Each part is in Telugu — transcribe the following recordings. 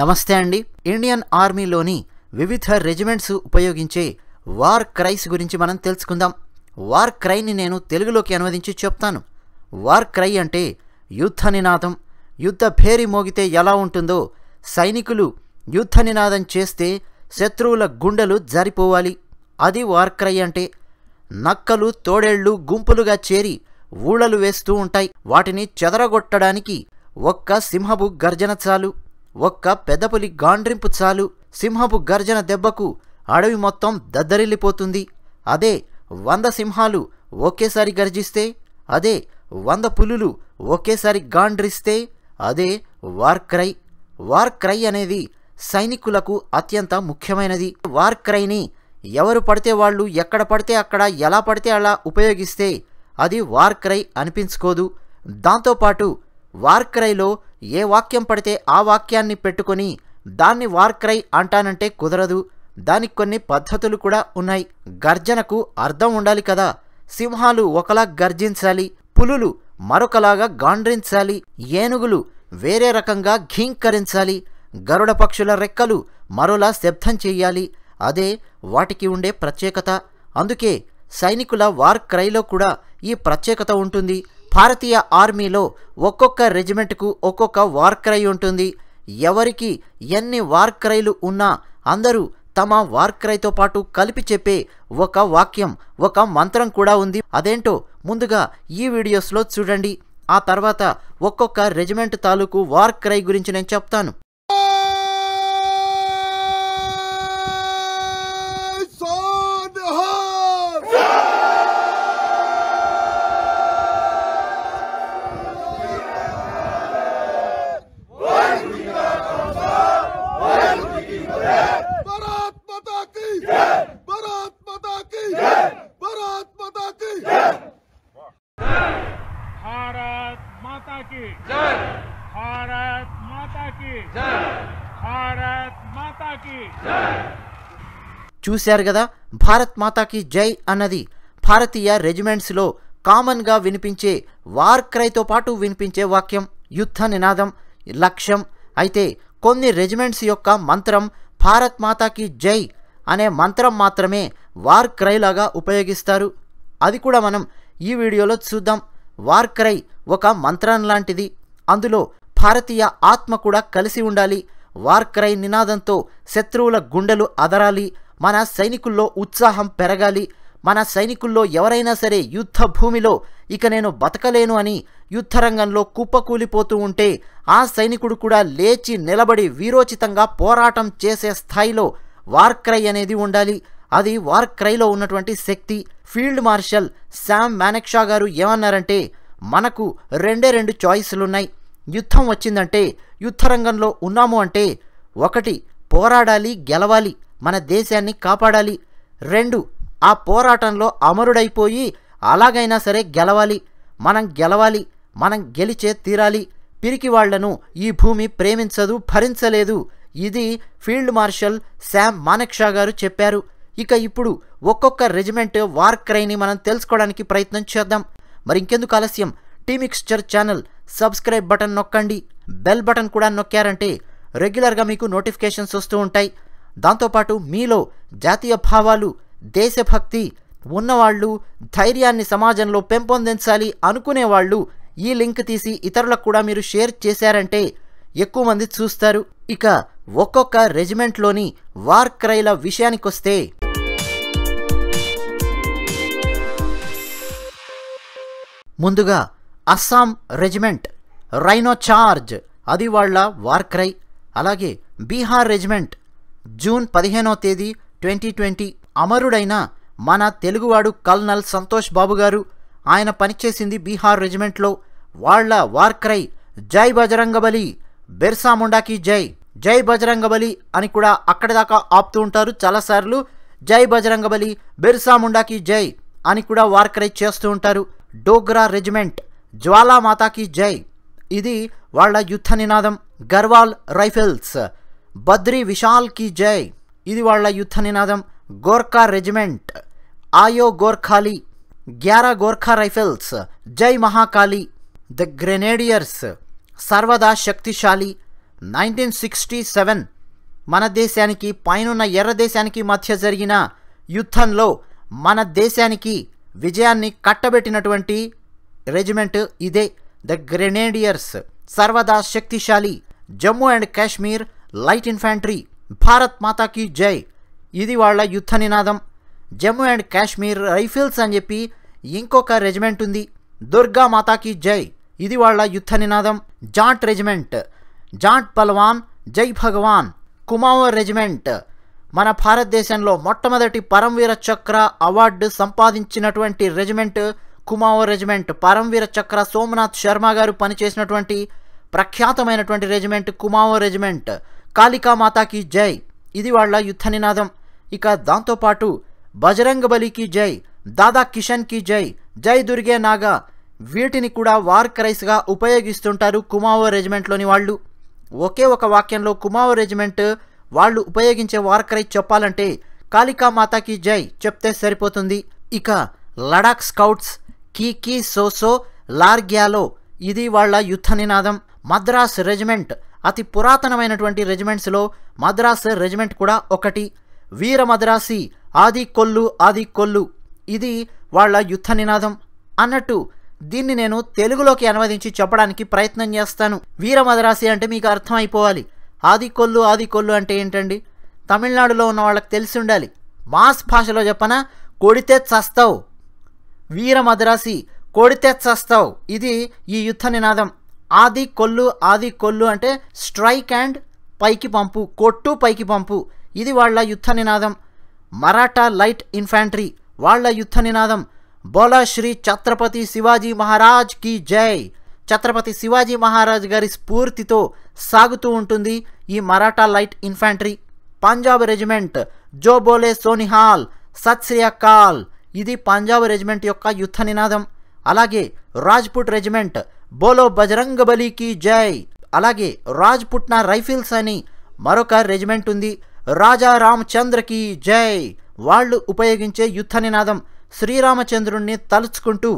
నమస్తే అండి ఇండియన్ ఆర్మీలోని వివిధ రెజిమెంట్స్ ఉపయోగించే వార్ క్రైస్ గురించి మనం తెలుసుకుందాం వార్ క్రైని నేను తెలుగులోకి అనువదించి చెప్తాను వార్ క్రై అంటే యుద్ధ నినాదం యుద్ధ భేరి మోగితే ఎలా ఉంటుందో సైనికులు యుద్ధ నినాదం చేస్తే శత్రువుల గుండెలు జారిపోవాలి అది వార్ క్రై అంటే నక్కలు తోడేళ్లు గుంపులుగా చేరి ఊళ్ళలు వేస్తూ ఉంటాయి వాటిని చెదరగొట్టడానికి ఒక్క సింహపు గర్జన చాలు ఒక్క పెదపులి గాండ్రింపు చాలు సింహపు గర్జన దెబ్బకు అడవి మొత్తం దద్దరిల్లిపోతుంది అదే వంద సింహాలు ఒకేసారి గర్జిస్తే అదే వంద పులులు ఒకేసారి గాండ్రిస్తే అదే వార్క్రై వార్క్రై అనేది సైనికులకు అత్యంత ముఖ్యమైనది వార్క్రైని ఎవరు పడితే వాళ్ళు ఎక్కడ పడితే అక్కడ ఎలా పడితే అలా ఉపయోగిస్తే అది వార్క్రై అనిపించుకోదు దాంతోపాటు వార్క్రైలో ఏ వాక్యం పడితే ఆ వాక్యాన్ని పెట్టుకొని దాన్ని వార్క్రై అంటానంటే కుదరదు దానికి కొన్ని పద్ధతులు కూడా ఉన్నాయి గర్జనకు అర్థం ఉండాలి కదా సింహాలు ఒకలా గర్జించాలి పులులు మరొకలాగా గాండ్రించాలి ఏనుగులు వేరే రకంగా ఘీంకరించాలి గరుడ పక్షుల రెక్కలు మరోలా శబ్దం చేయాలి అదే వాటికి ఉండే ప్రత్యేకత అందుకే సైనికుల వార్ క్రైలో కూడా ఈ ప్రత్యేకత ఉంటుంది భారతీయ ఆర్మీలో ఒక్కొక్క రెజిమెంట్కు ఒక్కొక్క వార్క్రై ఉంటుంది ఎవరికి ఎన్ని వార్క్రైలు ఉన్నా అందరూ తమ వార్క్రైతో పాటు కలిపి చెప్పే ఒక వాక్యం ఒక మంత్రం కూడా ఉంది అదేంటో ముందుగా ఈ వీడియోస్లో చూడండి ఆ తర్వాత ఒక్కొక్క రెజిమెంట్ తాలూకు వార్క్రై గురించి నేను చెప్తాను చూశారు కదా భారత్ మాతాకి జై అన్నది భారతీయ రెజిమెంట్స్లో కామన్గా వినిపించే వార్క్రైతో పాటు వినిపించే వాక్యం యుద్ధ నినాదం లక్ష్యం అయితే కొన్ని రెజిమెంట్స్ యొక్క మంత్రం భారత్ మాతాకి జై అనే మంత్రం మాత్రమే వార్ క్రై లాగా ఉపయోగిస్తారు అది కూడా మనం ఈ వీడియోలో చూద్దాం వార్ క్రై ఒక మంత్రం లాంటిది అందులో భారతీయ ఆత్మ కూడా కలిసి ఉండాలి వార్ క్రై నినాదంతో శత్రువుల గుండెలు అదరాలి మన సైనికుల్లో ఉత్సాహం పెరగాలి మన సైనికుల్లో ఎవరైనా సరే యుద్ధ భూమిలో ఇక నేను బతకలేను అని యుద్ధరంగంలో కుప్పకూలిపోతూ ఉంటే ఆ సైనికుడు కూడా లేచి నిలబడి వీరోచితంగా పోరాటం చేసే స్థాయిలో వార్ క్రై అనేది ఉండాలి అది వార్ క్రైలో ఉన్నటువంటి శక్తి ఫీల్డ్ మార్షల్ శామ్ మేనక్షా గారు ఏమన్నారంటే మనకు రెండే రెండు ఉన్నాయి యుద్ధం వచ్చిందంటే యుద్ధరంగంలో ఉన్నాము అంటే ఒకటి పోరాడాలి గెలవాలి మన దేశాన్ని కాపాడాలి రెండు ఆ పోరాటంలో అమరుడైపోయి అలాగైనా సరే గెలవాలి మనం గెలవాలి మనం గెలిచే తీరాలి పిరికి వాళ్లను ఈ భూమి ప్రేమించదు భరించలేదు ఇది ఫీల్డ్ మార్షల్ శామ్ మానెక్షా గారు చెప్పారు ఇక ఇప్పుడు ఒక్కొక్క రెజిమెంట్ వార్ క్రైని మనం తెలుసుకోవడానికి ప్రయత్నం చేద్దాం మరి ఇంకెందుకు ఆలస్యం టీమిక్స్చర్ ఛానల్ సబ్స్క్రైబ్ బటన్ నొక్కండి బెల్ బటన్ కూడా నొక్కారంటే రెగ్యులర్గా మీకు నోటిఫికేషన్స్ వస్తూ ఉంటాయి దాంతోపాటు మీలో జాతీయ భావాలు దేశభక్తి ఉన్నవాళ్ళు ధైర్యాన్ని సమాజంలో పెంపొందించాలి అనుకునేవాళ్ళు ఈ లింక్ తీసి ఇతరులకు కూడా మీరు షేర్ చేశారంటే ఎక్కువ మంది చూస్తారు ఇక ఒక్కొక్క రెజిమెంట్లోని వార్ క్రైల విషయానికొస్తే ముందుగా అస్సాం రెజిమెంట్ రైనో చార్జ్ అది వాళ్ళ వార్ క్రై అలాగే బీహార్ రెజిమెంట్ జూన్ పదిహేనో తేదీ ట్వంటీ ట్వంటీ అమరుడైన మన తెలుగువాడు కల్నల్ సంతోష్ బాబు గారు ఆయన పనిచేసింది బీహార్ రెజిమెంట్లో వాళ్ళ వార్ క్రై జై బజరంగబలి బిర్సా జై జై బజరంగబలి అని కూడా అక్కడి దాకా ఆపుతూ ఉంటారు చాలాసార్లు జై బజరంగబలి బిర్సా జై అని కూడా వార్కరై చేస్తూ ఉంటారు డోగ్రా రెజిమెంట్ జ్వాలామాతాకి జై ఇది వాళ్ళ యుద్ధ నినాదం గర్వాల్ రైఫిల్స్ బద్రి విశాల్కి జై ఇది వాళ్ళ యుద్ధ నినాదం గోర్ఖా రెజిమెంట్ ఆయో గోర్ఖాలి గ్యారా గోర్ఖా రైఫిల్స్ జై మహాకాళి ద గ్రెనేడియర్స్ సర్వదా శక్తిశాలి నైన్టీన్ సిక్స్టీ సెవెన్ మన దేశానికి పైనున్న ఎర్ర దేశానికి మధ్య జరిగిన యుద్ధంలో మన దేశానికి విజయాన్ని కట్టబెట్టినటువంటి రెజిమెంట్ ఇదే ద గ్రెనేడియర్స్ సర్వదా శక్తిశాలి Jammu and Kashmir light infantry Bharat మాతాకి జై ఇది వాళ్ళ యుద్ధ నినాదం జమ్మూ అండ్ కాశ్మీర్ రైఫిల్స్ అని చెప్పి ఇంకొక రెజిమెంట్ ఉంది దుర్గా మాతాకి జై ఇది వాళ్ళ యుద్ధ నినాదం జాట్ రెజిమెంట్ జాట్ పల్వాన్ జై భగవాన్ కుమావో రెజిమెంట్ మన భారతదేశంలో మొట్టమొదటి పరంవీర చక్ర అవార్డు సంపాదించినటువంటి రెజిమెంట్ కుమావో రెజిమెంట్ పరంవీర చక్ర సోమనాథ్ శర్మ గారు పనిచేసినటువంటి ప్రఖ్యాతమైనటువంటి రెజిమెంట్ కుమావో రెజిమెంట్ కాళికామాతాకి జై ఇది వాళ్ళ యుద్ధ నినాదం ఇక దాంతోపాటు బజరంగ్ బలికి జై దాదా కిషన్కి జై జై దుర్గే నాగా వీటిని కూడా వార్కరైస్గా ఉపయోగిస్తుంటారు కుమావో రెజిమెంట్లోని వాళ్ళు ఒకే ఒక వాక్యంలో కుమావో రెజిమెంట్ వాళ్ళు ఉపయోగించే క్రైస్ చెప్పాలంటే కాళికా మాతాకి జై చెప్తే సరిపోతుంది ఇక లడాక్ స్కౌట్స్ కీకీ సోసో లార్గ్యాలో ఇది వాళ్ళ యుద్ధ నినాదం మద్రాస్ రెజిమెంట్ అతి పురాతనమైనటువంటి రెజిమెంట్స్లో మద్రాస్ రెజిమెంట్ కూడా ఒకటి వీర మద్రాసి ఆది కొల్లు ఆది కొల్లు ఇది వాళ్ళ యుద్ధ నినాదం అన్నట్టు దీన్ని నేను తెలుగులోకి అనువదించి చెప్పడానికి ప్రయత్నం చేస్తాను వీరమదరాసి అంటే మీకు అర్థం అయిపోవాలి ఆదికొల్లు ఆదికొల్లు అంటే ఏంటండి తమిళనాడులో ఉన్న వాళ్ళకి తెలిసి ఉండాలి మాస్ భాషలో చెప్పన కొడితే చస్తావు వీర మద్రాసి కొడితే చస్తావు ఇది ఈ యుద్ధ నినాదం ఆది కొల్లు ఆది కొల్లు అంటే స్ట్రైక్ అండ్ పైకి పంపు కొట్టు పైకి పంపు ఇది వాళ్ళ యుద్ధ నినాదం మరాఠా లైట్ ఇన్ఫాంట్రీ వాళ్ళ యుద్ధ నినాదం బోలా శ్రీ ఛత్రపతి శివాజీ మహారాజ్ కి జై ఛత్రపతి శివాజీ మహారాజ్ గారి స్ఫూర్తితో సాగుతూ ఉంటుంది ఈ Maratha light infantry Punjab regiment జో బోలే సోనిహాల్ సత్ శ్రీ అకాల్ ఇది పంజాబ్ రెజిమెంట్ యొక్క యుద్ధ నినాదం అలాగే రాజ్పుట్ రెజిమెంట్ బోలో బజరంగ కి జై అలాగే రాజ్పుట్న రైఫిల్స్ అని మరొక రెజిమెంట్ ఉంది రాజా కి జై వాళ్ళు ఉపయోగించే యుద్ధ నినాదం శ్రీరామచంద్రుణ్ణి తలుచుకుంటూ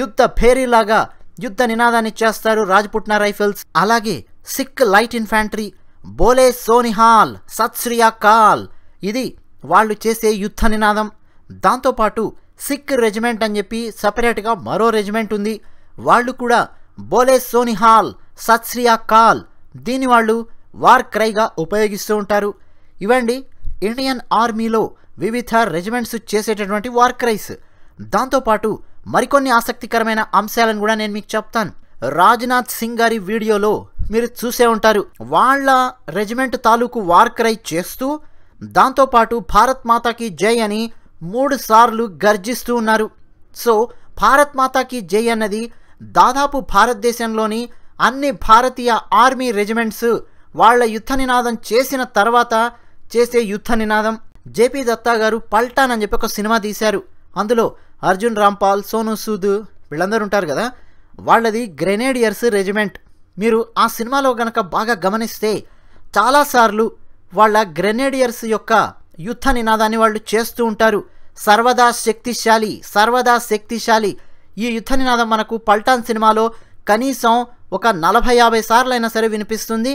యుద్ధ భేరీలాగా యుద్ధ నినాదాన్ని చేస్తారు రాజ్పుట్న రైఫిల్స్ అలాగే సిక్ లైట్ ఇన్ఫాంట్రీ బోలే సోనిహాల్ కాల్ ఇది వాళ్ళు చేసే యుద్ధ నినాదం దాంతోపాటు సిక్ రెజిమెంట్ అని చెప్పి సపరేట్గా మరో రెజిమెంట్ ఉంది వాళ్ళు కూడా బోలే సోనిహాల్ కాల్ దీన్ని వాళ్ళు వార్ క్రైగా ఉపయోగిస్తూ ఉంటారు ఇవండి ఇండియన్ ఆర్మీలో వివిధ రెజిమెంట్స్ చేసేటటువంటి వార్ క్రైస్ దాంతోపాటు మరికొన్ని ఆసక్తికరమైన అంశాలను కూడా నేను మీకు చెప్తాను రాజ్నాథ్ సింగ్ గారి వీడియోలో మీరు చూసే ఉంటారు వాళ్ళ రెజిమెంట్ తాలూకు వార్ క్రై చేస్తూ దాంతోపాటు భారత్ మాతాకి జై అని మూడు సార్లు గర్జిస్తూ ఉన్నారు సో భారత్ మాతాకి జై అన్నది దాదాపు భారతదేశంలోని అన్ని భారతీయ ఆర్మీ రెజిమెంట్స్ వాళ్ళ యుద్ధ నినాదం చేసిన తర్వాత చేసే యుద్ధ నినాదం జేపీ దత్తా గారు పల్టాన్ అని చెప్పి ఒక సినిమా తీశారు అందులో అర్జున్ రాంపాల్ సోను సూద్ వీళ్ళందరూ ఉంటారు కదా వాళ్ళది గ్రెనేడియర్స్ రెజిమెంట్ మీరు ఆ సినిమాలో గనక బాగా గమనిస్తే చాలాసార్లు వాళ్ళ గ్రెనేడియర్స్ యొక్క యుద్ధ నినాదాన్ని వాళ్ళు చేస్తూ ఉంటారు సర్వదా శక్తిశాలి సర్వదా శక్తిశాలి ఈ యుద్ధ నినాదం మనకు పల్టాన్ సినిమాలో కనీసం ఒక నలభై యాభై అయినా సరే వినిపిస్తుంది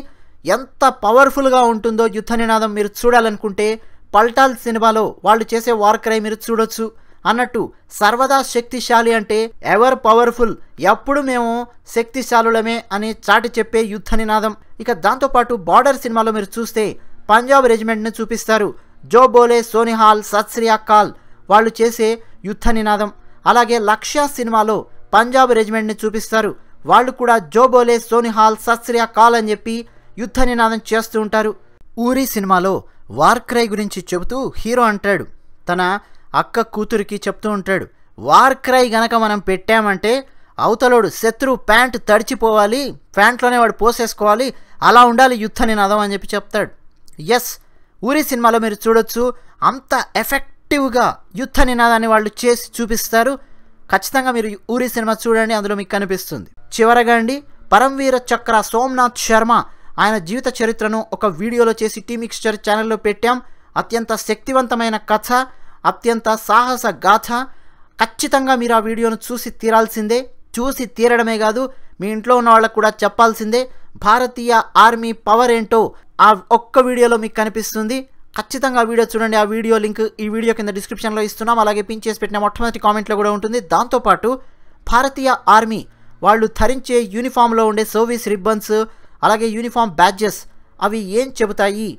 ఎంత పవర్ఫుల్గా ఉంటుందో యుద్ధ నినాదం మీరు చూడాలనుకుంటే పల్టాల్ సినిమాలో వాళ్ళు చేసే వార్ క్రై మీరు చూడొచ్చు అన్నట్టు సర్వదా శక్తిశాలి అంటే ఎవర్ పవర్ఫుల్ ఎప్పుడు మేము శక్తిశాలులమే అని చాటి చెప్పే యుద్ధ నినాదం ఇక దాంతోపాటు బార్డర్ సినిమాలో మీరు చూస్తే పంజాబ్ రెజిమెంట్ని చూపిస్తారు జో బోలే సోనిహాల్ సత్శ్రీ అక్కాల్ వాళ్ళు చేసే యుద్ధ నినాదం అలాగే లక్ష్య సినిమాలో పంజాబ్ రెజిమెంట్ని చూపిస్తారు వాళ్ళు కూడా జో బోలే సోనిహాల్ సత్శ్రియా కాల్ అని చెప్పి యుద్ధ నినాదం చేస్తూ ఉంటారు ఊరి సినిమాలో వార్క్రై గురించి చెబుతూ హీరో అంటాడు తన అక్క కూతురికి చెప్తూ ఉంటాడు వార్క్రై గనక మనం పెట్టామంటే అవతలోడు శత్రు ప్యాంట్ తడిచిపోవాలి ప్యాంట్లోనే వాడు పోసేసుకోవాలి అలా ఉండాలి యుద్ధ నినాదం అని చెప్పి చెప్తాడు ఎస్ ఊరి సినిమాలో మీరు చూడొచ్చు అంత ఎఫెక్టివ్గా యుద్ధ నినాదాన్ని వాళ్ళు చేసి చూపిస్తారు ఖచ్చితంగా మీరు ఊరి సినిమా చూడండి అందులో మీకు కనిపిస్తుంది చివరగా అండి పరంవీర చక్ర సోమనాథ్ శర్మ ఆయన జీవిత చరిత్రను ఒక వీడియోలో చేసి టీమిక్స్చర్ ఛానల్లో పెట్టాం అత్యంత శక్తివంతమైన కథ అత్యంత సాహస గాథ ఖచ్చితంగా మీరు ఆ వీడియోను చూసి తీరాల్సిందే చూసి తీరడమే కాదు మీ ఇంట్లో ఉన్న వాళ్ళకు కూడా చెప్పాల్సిందే భారతీయ ఆర్మీ పవర్ ఏంటో ఆ ఒక్క వీడియోలో మీకు కనిపిస్తుంది ఖచ్చితంగా వీడియో చూడండి ఆ వీడియో లింక్ ఈ వీడియో కింద డిస్క్రిప్షన్లో ఇస్తున్నాం అలాగే పిన్ చేసి పెట్టిన మొట్టమొదటి కామెంట్లో కూడా ఉంటుంది దాంతోపాటు భారతీయ ఆర్మీ వాళ్ళు ధరించే యూనిఫామ్లో ఉండే సర్వీస్ రిబ్బన్స్ అలాగే యూనిఫామ్ బ్యాడ్జెస్ అవి ఏం చెబుతాయి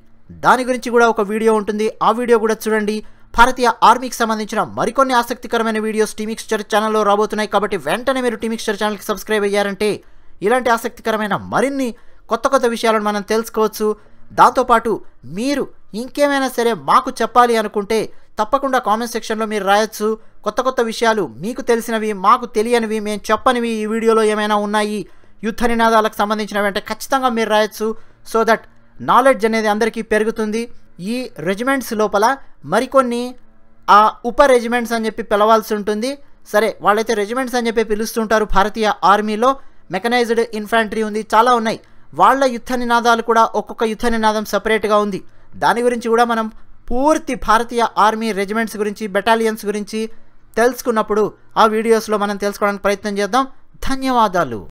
దాని గురించి కూడా ఒక వీడియో ఉంటుంది ఆ వీడియో కూడా చూడండి భారతీయ ఆర్మీకి సంబంధించిన మరికొన్ని ఆసక్తికరమైన వీడియోస్ టీమిక్స్చర్ ఛానల్లో రాబోతున్నాయి కాబట్టి వెంటనే మీరు టీమిక్స్చర్ ఛానల్కి సబ్స్క్రైబ్ అయ్యారంటే ఇలాంటి ఆసక్తికరమైన మరిన్ని కొత్త కొత్త విషయాలను మనం తెలుసుకోవచ్చు దాంతోపాటు మీరు ఇంకేమైనా సరే మాకు చెప్పాలి అనుకుంటే తప్పకుండా కామెంట్ సెక్షన్లో మీరు రాయొచ్చు కొత్త కొత్త విషయాలు మీకు తెలిసినవి మాకు తెలియనివి మేము చెప్పనివి ఈ వీడియోలో ఏమైనా ఉన్నాయి యుద్ధ నినాదాలకు సంబంధించిన వెంటనే ఖచ్చితంగా మీరు రాయొచ్చు సో దట్ నాలెడ్జ్ అనేది అందరికీ పెరుగుతుంది ఈ రెజిమెంట్స్ లోపల మరికొన్ని ఆ ఉప రెజిమెంట్స్ అని చెప్పి పిలవాల్సి ఉంటుంది సరే వాళ్ళైతే రెజిమెంట్స్ అని చెప్పి పిలుస్తుంటారు భారతీయ ఆర్మీలో మెకనైజ్డ్ ఇన్ఫాంట్రీ ఉంది చాలా ఉన్నాయి వాళ్ళ యుద్ధ నినాదాలు కూడా ఒక్కొక్క యుద్ధ నినాదం సపరేట్గా ఉంది దాని గురించి కూడా మనం పూర్తి భారతీయ ఆర్మీ రెజిమెంట్స్ గురించి బెటాలియన్స్ గురించి తెలుసుకున్నప్పుడు ఆ వీడియోస్లో మనం తెలుసుకోవడానికి ప్రయత్నం చేద్దాం ధన్యవాదాలు